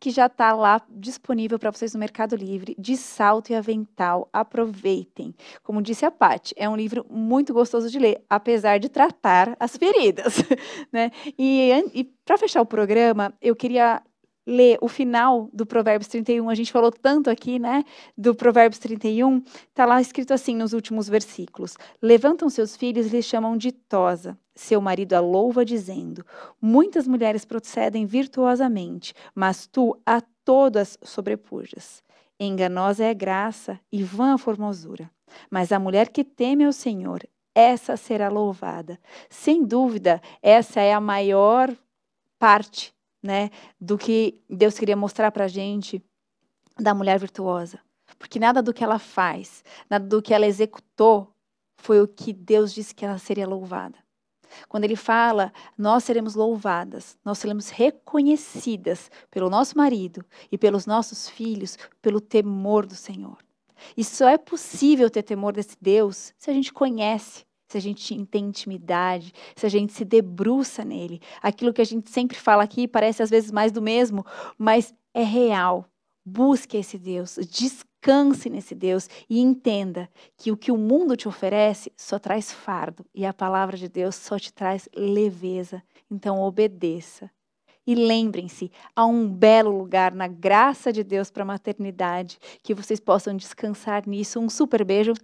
que já está lá disponível para vocês no Mercado Livre, de salto e avental. Aproveitem. Como disse a Paty, é um livro muito gostoso de ler, apesar de tratar as feridas. Né? E, e para fechar o programa, eu queria ler o final do Provérbios 31, a gente falou tanto aqui, né, do Provérbios 31, está lá escrito assim nos últimos versículos: Levantam seus filhos e lhes chamam de tosa. Seu marido a louva, dizendo: Muitas mulheres procedem virtuosamente, mas tu a todas sobrepujas. Enganosa é a graça e vã a formosura. Mas a mulher que teme ao Senhor, essa será louvada. Sem dúvida, essa é a maior parte né, do que Deus queria mostrar para a gente da mulher virtuosa. Porque nada do que ela faz, nada do que ela executou, foi o que Deus disse que ela seria louvada. Quando ele fala, nós seremos louvadas, nós seremos reconhecidas pelo nosso marido e pelos nossos filhos pelo temor do Senhor. E só é possível ter temor desse Deus se a gente conhece, se a gente tem intimidade, se a gente se debruça nele. Aquilo que a gente sempre fala aqui parece às vezes mais do mesmo, mas é real. Busque esse Deus, descanse nesse Deus e entenda que o que o mundo te oferece só traz fardo e a palavra de Deus só te traz leveza. Então obedeça. E lembrem-se, há um belo lugar na graça de Deus para a maternidade, que vocês possam descansar nisso. Um super beijo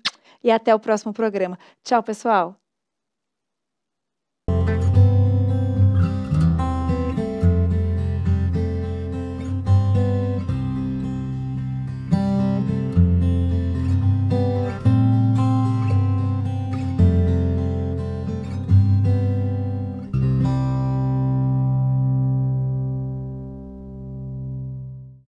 e até o próximo programa. Tchau, pessoal!